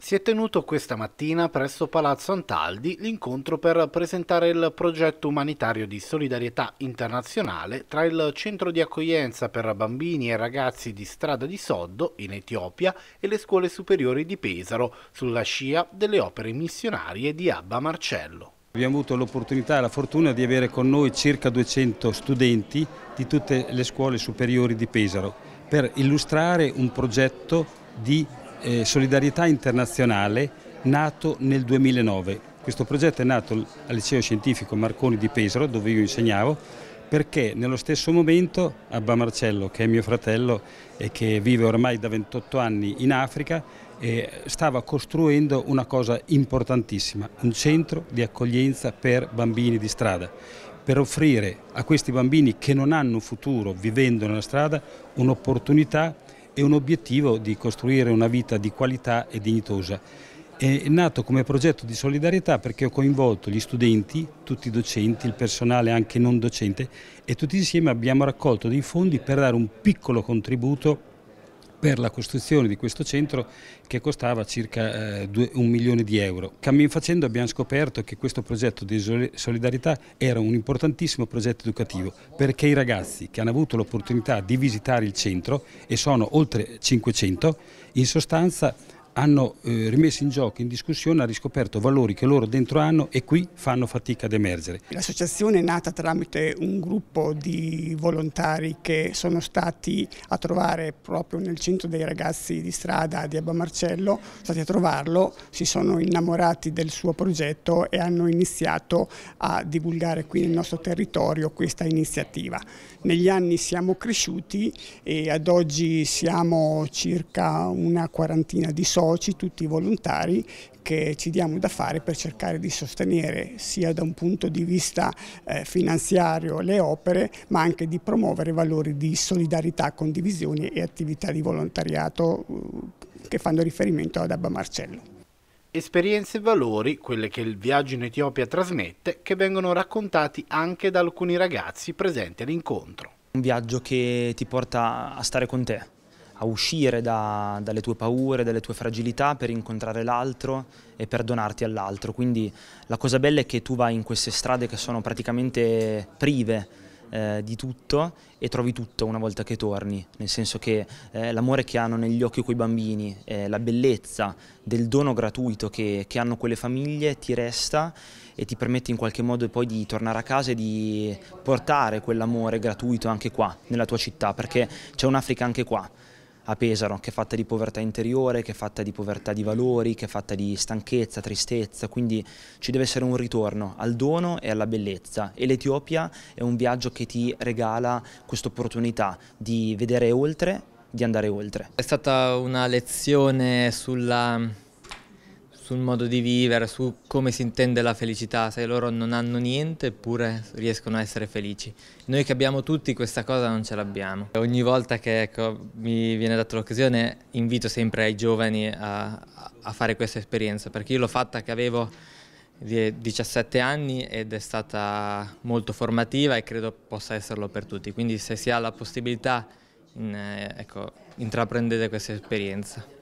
Si è tenuto questa mattina presso Palazzo Antaldi l'incontro per presentare il progetto umanitario di solidarietà internazionale tra il centro di accoglienza per bambini e ragazzi di Strada di Soddo in Etiopia e le scuole superiori di Pesaro sulla scia delle opere missionarie di Abba Marcello. Abbiamo avuto l'opportunità e la fortuna di avere con noi circa 200 studenti di tutte le scuole superiori di Pesaro per illustrare un progetto di eh, Solidarietà Internazionale nato nel 2009. Questo progetto è nato al liceo scientifico Marconi di Pesaro dove io insegnavo perché nello stesso momento Abba Marcello, che è mio fratello e che vive ormai da 28 anni in Africa, eh, stava costruendo una cosa importantissima, un centro di accoglienza per bambini di strada, per offrire a questi bambini che non hanno futuro vivendo nella strada un'opportunità e un obiettivo di costruire una vita di qualità e dignitosa. È nato come progetto di solidarietà perché ho coinvolto gli studenti, tutti i docenti, il personale anche non docente e tutti insieme abbiamo raccolto dei fondi per dare un piccolo contributo per la costruzione di questo centro che costava circa eh, due, un milione di euro. Cammin facendo abbiamo scoperto che questo progetto di solidarietà era un importantissimo progetto educativo perché i ragazzi che hanno avuto l'opportunità di visitare il centro e sono oltre 500 in sostanza hanno eh, rimesso in gioco, in discussione, ha riscoperto valori che loro dentro hanno e qui fanno fatica ad emergere. L'associazione è nata tramite un gruppo di volontari che sono stati a trovare proprio nel centro dei ragazzi di strada di Abba Marcello, sono stati a trovarlo, si sono innamorati del suo progetto e hanno iniziato a divulgare qui nel nostro territorio questa iniziativa. Negli anni siamo cresciuti e ad oggi siamo circa una quarantina di soldi soci, tutti i volontari che ci diamo da fare per cercare di sostenere sia da un punto di vista eh, finanziario le opere, ma anche di promuovere valori di solidarietà, condivisione e attività di volontariato eh, che fanno riferimento ad Abba Marcello. Esperienze e valori, quelle che il viaggio in Etiopia trasmette, che vengono raccontati anche da alcuni ragazzi presenti all'incontro. Un viaggio che ti porta a stare con te, a uscire da, dalle tue paure, dalle tue fragilità per incontrare l'altro e per donarti all'altro. Quindi la cosa bella è che tu vai in queste strade che sono praticamente prive eh, di tutto e trovi tutto una volta che torni, nel senso che eh, l'amore che hanno negli occhi quei bambini, eh, la bellezza del dono gratuito che, che, hanno quelle famiglie ti resta e ti permette in qualche modo poi di tornare a casa e di portare quell'amore gratuito anche qua, nella tua città, perché c'è un'Africa anche qua a Pesaro, che è fatta di povertà interiore, che è fatta di povertà di valori, che è fatta di stanchezza, tristezza, quindi ci deve essere un ritorno al dono e alla bellezza e l'Etiopia è un viaggio che ti regala questa opportunità di vedere oltre, di andare oltre. È stata una lezione sulla sul modo di vivere, su come si intende la felicità, se loro non hanno niente eppure riescono a essere felici. Noi che abbiamo tutti questa cosa non ce l'abbiamo. Ogni volta che ecco, mi viene data l'occasione invito sempre i giovani a, a fare questa esperienza, perché io l'ho fatta che avevo 17 anni ed è stata molto formativa e credo possa esserlo per tutti, quindi se si ha la possibilità in, eh, ecco, intraprendete questa esperienza.